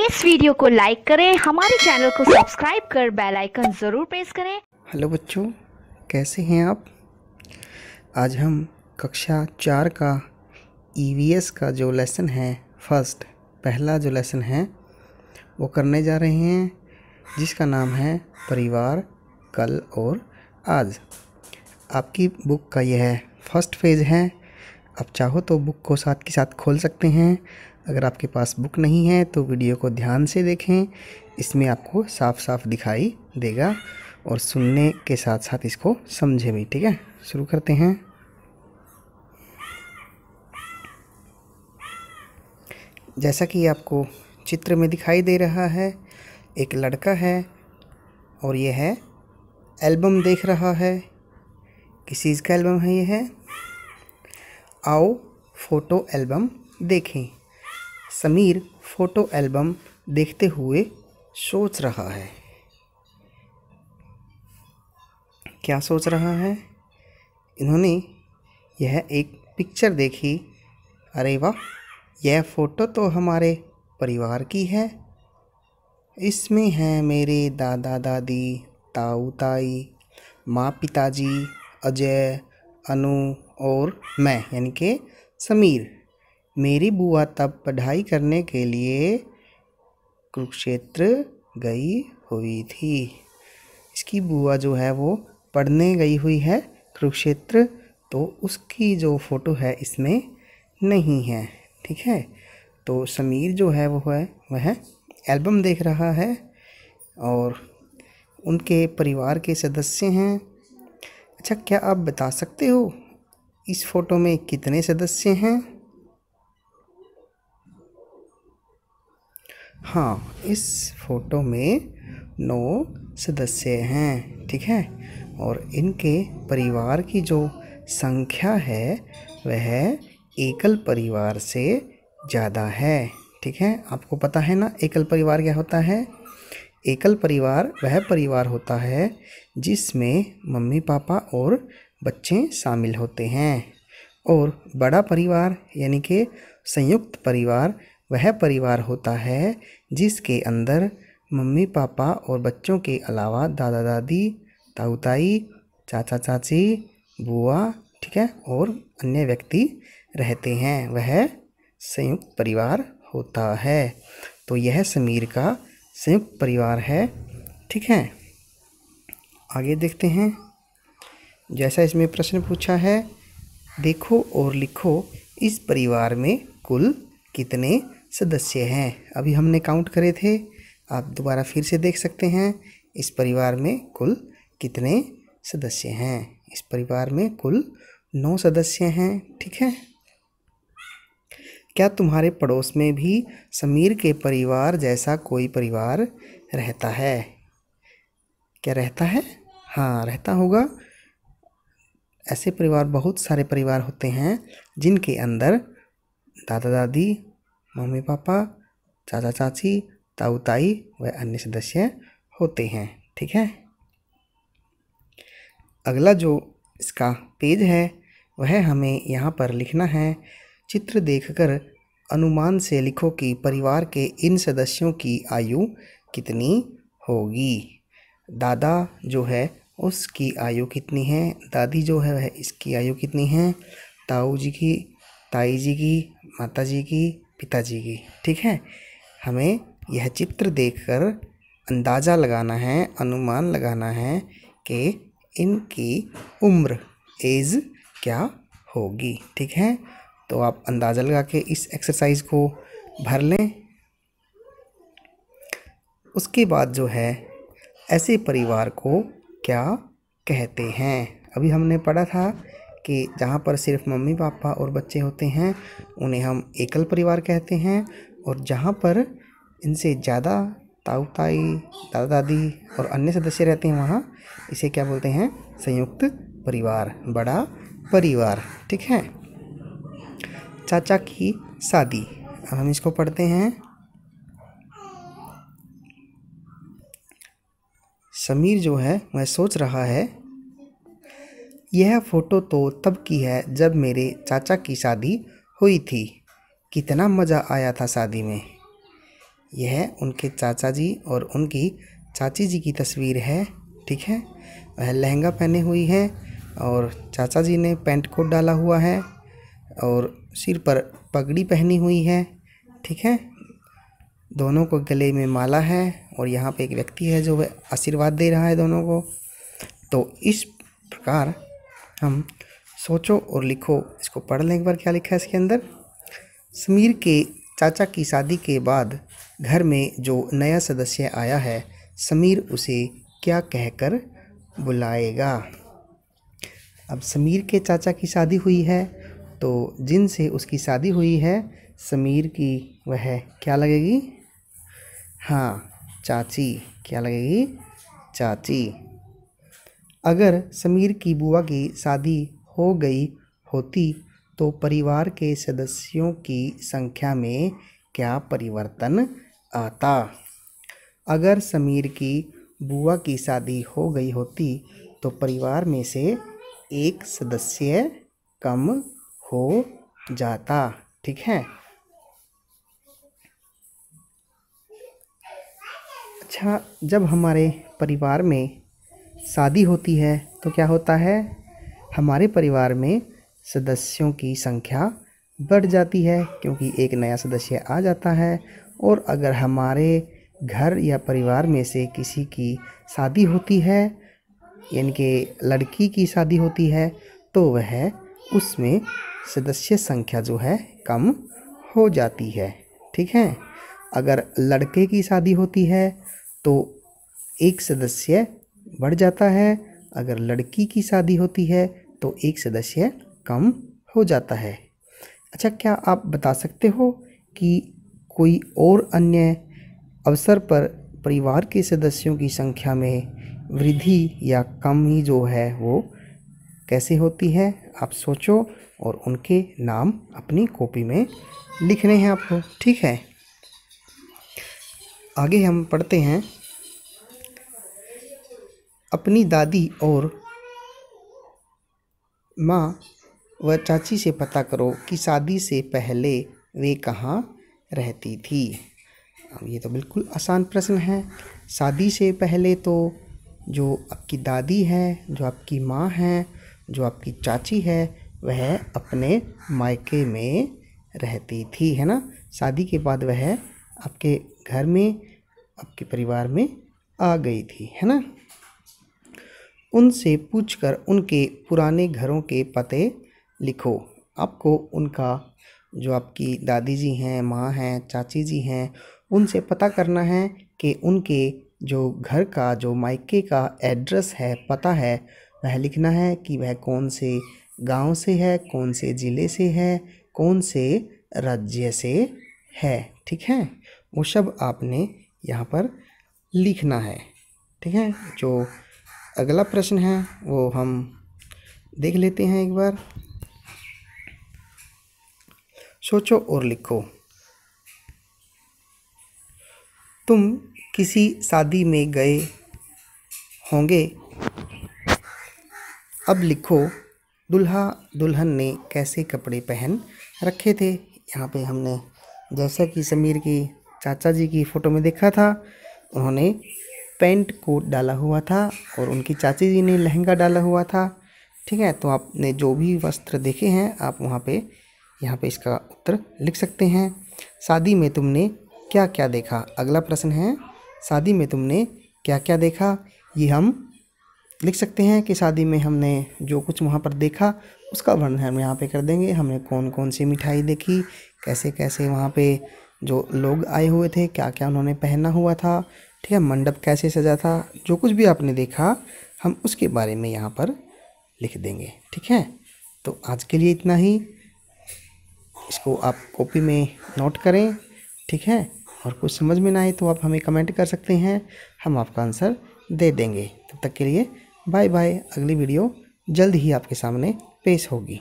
इस वीडियो को लाइक करें हमारे चैनल को सब्सक्राइब कर बेल आइकन ज़रूर प्रेस करें हेलो बच्चों कैसे हैं आप आज हम कक्षा चार का ईवीएस e का जो लेसन है फर्स्ट पहला जो लेसन है वो करने जा रहे हैं जिसका नाम है परिवार कल और आज आपकी बुक का यह फर्स्ट फेज है आप चाहो तो बुक को साथ के साथ खोल सकते हैं अगर आपके पास बुक नहीं है तो वीडियो को ध्यान से देखें इसमें आपको साफ साफ दिखाई देगा और सुनने के साथ साथ इसको समझें भी ठीक है शुरू करते हैं जैसा कि आपको चित्र में दिखाई दे रहा है एक लड़का है और यह है एल्बम देख रहा है किस चीज़ का एल्बम है यह है आओ फोटो एल्बम देखें समीर फोटो एल्बम देखते हुए सोच रहा है क्या सोच रहा है इन्होंने यह एक पिक्चर देखी अरे वाह यह फ़ोटो तो हमारे परिवार की है इसमें हैं मेरे दादा दादी ताऊ ताई माँ पिताजी अजय अनु और मैं यानी कि समीर मेरी बुआ तब पढ़ाई करने के लिए कुरुक्षेत्र गई हुई थी इसकी बुआ जो है वो पढ़ने गई हुई है कुरुक्षेत्र तो उसकी जो फ़ोटो है इसमें नहीं है ठीक है तो समीर जो है वो है वह एल्बम देख रहा है और उनके परिवार के सदस्य हैं अच्छा क्या आप बता सकते हो इस फ़ोटो में कितने सदस्य हैं हाँ इस फोटो में नौ सदस्य हैं ठीक है और इनके परिवार की जो संख्या है वह एकल परिवार से ज़्यादा है ठीक है आपको पता है ना एकल परिवार क्या होता है एकल परिवार वह परिवार होता है जिसमें मम्मी पापा और बच्चे शामिल होते हैं और बड़ा परिवार यानी कि संयुक्त परिवार वह परिवार होता है जिसके अंदर मम्मी पापा और बच्चों के अलावा दादा दादी ताऊ ताई चाचा चाची बुआ ठीक है और अन्य व्यक्ति रहते हैं वह संयुक्त परिवार होता है तो यह समीर का संयुक्त परिवार है ठीक है आगे देखते हैं जैसा इसमें प्रश्न पूछा है देखो और लिखो इस परिवार में कुल कितने सदस्य हैं अभी हमने काउंट करे थे आप दोबारा फिर से देख सकते हैं इस परिवार में कुल कितने सदस्य हैं इस परिवार में कुल नौ सदस्य हैं ठीक है क्या तुम्हारे पड़ोस में भी समीर के परिवार जैसा कोई परिवार रहता है क्या रहता है हाँ रहता होगा ऐसे परिवार बहुत सारे परिवार होते हैं जिनके अंदर दादा दादी मम्मी पापा चाचा चाची ताऊ ताई व अन्य सदस्य होते हैं ठीक है अगला जो इसका पेज है वह हमें यहाँ पर लिखना है चित्र देखकर अनुमान से लिखो कि परिवार के इन सदस्यों की आयु कितनी होगी दादा जो है उसकी आयु कितनी है दादी जो है वह इसकी आयु कितनी है ताऊ जी की ताई जी की माता जी की पिताजी की ठीक है हमें यह चित्र देखकर अंदाज़ा लगाना है अनुमान लगाना है कि इनकी उम्र एज क्या होगी ठीक है तो आप अंदाज़ा लगा के इस एक्सरसाइज को भर लें उसके बाद जो है ऐसे परिवार को क्या कहते हैं अभी हमने पढ़ा था कि जहाँ पर सिर्फ मम्मी पापा और बच्चे होते हैं उन्हें हम एकल परिवार कहते हैं और जहाँ पर इनसे ज़्यादा ताऊ ताई दादा दादी और अन्य सदस्य रहते हैं वहाँ इसे क्या बोलते हैं संयुक्त परिवार बड़ा परिवार ठीक है चाचा की शादी अब हम इसको पढ़ते हैं समीर जो है वह सोच रहा है यह फ़ोटो तो तब की है जब मेरे चाचा की शादी हुई थी कितना मज़ा आया था शादी में यह उनके चाचा जी और उनकी चाची जी की तस्वीर है ठीक है वह लहंगा पहने हुई है और चाचा जी ने पैंट कोट डाला हुआ है और सिर पर पगड़ी पहनी हुई है ठीक है दोनों को गले में माला है और यहाँ पे एक व्यक्ति है जो वह आशीर्वाद दे रहा है दोनों को तो इस प्रकार हम सोचो और लिखो इसको पढ़ लें एक बार क्या लिखा है इसके अंदर समीर के चाचा की शादी के बाद घर में जो नया सदस्य आया है समीर उसे क्या कहकर बुलाएगा अब समीर के चाचा की शादी हुई है तो जिन से उसकी शादी हुई है समीर की वह क्या लगेगी हाँ चाची क्या लगेगी चाची अगर समीर की बुआ की शादी हो गई होती तो परिवार के सदस्यों की संख्या में क्या परिवर्तन आता अगर समीर की बुआ की शादी हो गई होती तो परिवार में से एक सदस्य कम हो जाता ठीक है अच्छा जब हमारे परिवार में शादी होती है तो क्या होता है हमारे परिवार में सदस्यों की संख्या बढ़ जाती है क्योंकि एक नया सदस्य आ जाता है और अगर हमारे घर या परिवार में से किसी की शादी होती है यानी कि लड़की की शादी होती है तो वह उसमें सदस्य संख्या जो है कम हो जाती है ठीक है अगर लड़के की शादी होती है तो एक सदस्य बढ़ जाता है अगर लड़की की शादी होती है तो एक सदस्य कम हो जाता है अच्छा क्या आप बता सकते हो कि कोई और अन्य अवसर पर परिवार के सदस्यों की संख्या में वृद्धि या कम ही जो है वो कैसे होती है आप सोचो और उनके नाम अपनी कॉपी में लिखने हैं आपको ठीक है आगे हम पढ़ते हैं अपनी दादी और माँ व चाची से पता करो कि शादी से पहले वे कहाँ रहती थी अब ये तो बिल्कुल आसान प्रश्न है शादी से पहले तो जो आपकी दादी है जो आपकी माँ है जो आपकी चाची है वह अपने मायके में रहती थी है ना शादी के बाद वह आपके घर में आपके परिवार में आ गई थी है ना उनसे पूछकर उनके पुराने घरों के पते लिखो आपको उनका जो आपकी दादी जी हैं माँ हैं चाची जी हैं उनसे पता करना है कि उनके जो घर का जो मायके का एड्रेस है पता है वह लिखना है कि वह कौन से गांव से है कौन से ज़िले से है कौन से राज्य से है ठीक है वो सब आपने यहाँ पर लिखना है ठीक है जो अगला प्रश्न है वो हम देख लेते हैं एक बार सोचो और लिखो तुम किसी शादी में गए होंगे अब लिखो दुल्हा दुल्हन ने कैसे कपड़े पहन रखे थे यहाँ पे हमने जैसा कि समीर की चाचा जी की फ़ोटो में देखा था उन्होंने पैंट कोट डाला हुआ था और उनकी चाची जी ने लहंगा डाला हुआ था ठीक है तो आपने जो भी वस्त्र देखे हैं आप वहाँ पे यहाँ पे इसका उत्तर लिख सकते हैं शादी में तुमने क्या क्या देखा अगला प्रश्न है शादी में तुमने क्या क्या देखा ये हम लिख सकते हैं कि शादी में हमने जो कुछ वहाँ पर देखा उसका वर्णन हम यहाँ पे कर देंगे हमने कौन कौन सी मिठाई देखी कैसे कैसे वहाँ पे जो लोग आए हुए थे क्या क्या उन्होंने पहना हुआ था ठीक है मंडप कैसे सजा था जो कुछ भी आपने देखा हम उसके बारे में यहाँ पर लिख देंगे ठीक है तो आज के लिए इतना ही इसको आप कॉपी में नोट करें ठीक है और कुछ समझ में ना आए तो आप हमें कमेंट कर सकते हैं हम आपका आंसर दे देंगे तब तक के लिए बाय बाय अगली वीडियो जल्द ही आपके सामने पेश होगी